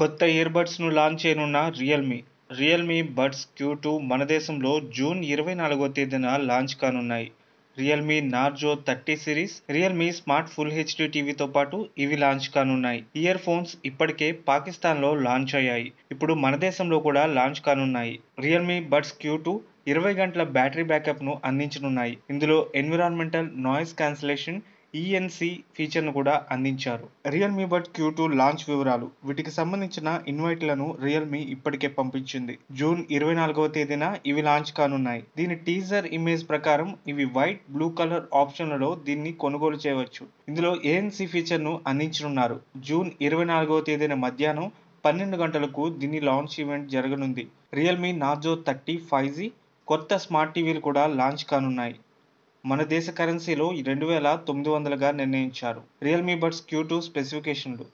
కొత్త ఇయర్బడ్స్ను లాంచ్ చేయనున్న Realme Realme buds Q two మన దేశంలో జూన్ ఇరవై నాలుగో తేదీన లాంచ్ కానున్నాయి Realme Narzo thirty series Realme smart full HD టీవీతో పాటు ఇవి లాంచ్ కానున్నాయి ఇయర్ ఫోన్స్ ఇప్పటికే పాకిస్తాన్లో లాంచ్ అయ్యాయి ఇప్పుడు మన దేశంలో కూడా లాంచ్ కానున్నాయి రియల్మీ బడ్స్ క్యూ టూ ఇరవై గంటల బ్యాటరీ బ్యాకప్ను అందించనున్నాయి ఇందులో environmental noise cancellation ENC e ఫీచర్ను కూడా అందించారు Realme buds Q two launch వివరాలు వీటికి సంబంధించిన ఇన్వైట్లను రియల్మీ ఇప్పటికే పంపించింది జూన్ ఇరవై నాలుగవ తేదీన ఇవి లాంచ్ కానున్నాయి దీని టీజర్ ఇమేజ్ ప్రకారం ఇవి వైట్ బ్లూ కలర్ ఆప్షన్లలో దీన్ని కొనుగోలు చేయవచ్చు ఇందులో ఏఎన్సి e ఫీచర్ను అందించనున్నారు జూన్ ఇరవై నాలుగవ తేదీన మధ్యాహ్నం పన్నెండు గంటలకు దీని లాంచ్ ఈవెంట్ జరగనుంది Realme Narzo thirty five G కొత్త స్మార్ట్ టీవీలు కూడా లాంచ్ కానున్నాయి మన దేశ కరెన్సీలో రెండు వేల తొమ్మిది వందలుగా నిర్ణయించారు రియల్మీ బడ్స్ క్యూ టూ స్పెసిఫికేషన్లు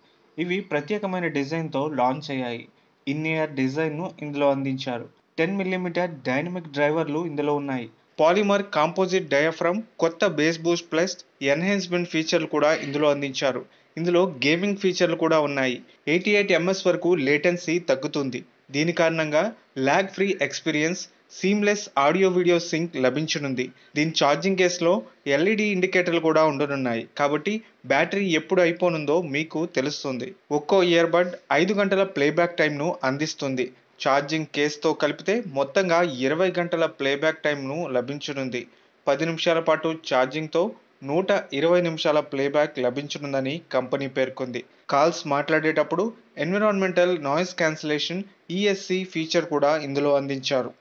ఇవి ప్రత్యేకమైన డిజైన్తో లాంచ్ అయ్యాయి ఇన్ ఇయర్ డిజైన్ను ఇందులో అందించారు టెన్ మిల్లీమీటర్ డైనమిక్ డ్రైవర్లు ఇందులో ఉన్నాయి పాలిమర్ కాంపోజిట్ డయాఫ్రమ్ కొత్త బేస్ బూస్ట్ ప్లస్ ఎన్హాన్స్మెంట్ ఫీచర్లు కూడా ఇందులో అందించారు ఇందులో గేమింగ్ ఫీచర్లు కూడా ఉన్నాయి ఎయిటీ ఎయిట్ ఎంఎస్ వరకు లేటెన్సీ తగ్గుతుంది దీని కారణంగా lag free experience seamless audio video sync లభించనుంది దీని ఛార్జింగ్ కేసులో ఎల్ఈడి ఇండికేటర్లు కూడా ఉండనున్నాయి కాబట్టి బ్యాటరీ ఎప్పుడు అయిపోనుందో మీకు తెలుస్తుంది ఒక్కో ఇయర్బడ్ ఐదు గంటల ప్లేబ్యాక్ టైంను అందిస్తుంది ఛార్జింగ్ కేసుతో కలిపితే మొత్తంగా ఇరవై గంటల ప్లేబ్యాక్ టైంను లభించనుంది పది నిమిషాల పాటు ఛార్జింగ్తో నూట ఇరవై నిమిషాల ప్లేబ్యాక్ లభించనుందని కంపెనీ పేర్కొంది కాల్స్ మాట్లాడేటప్పుడు environmental noise cancellation ESC e feature కూడా ఇందులో అందించారు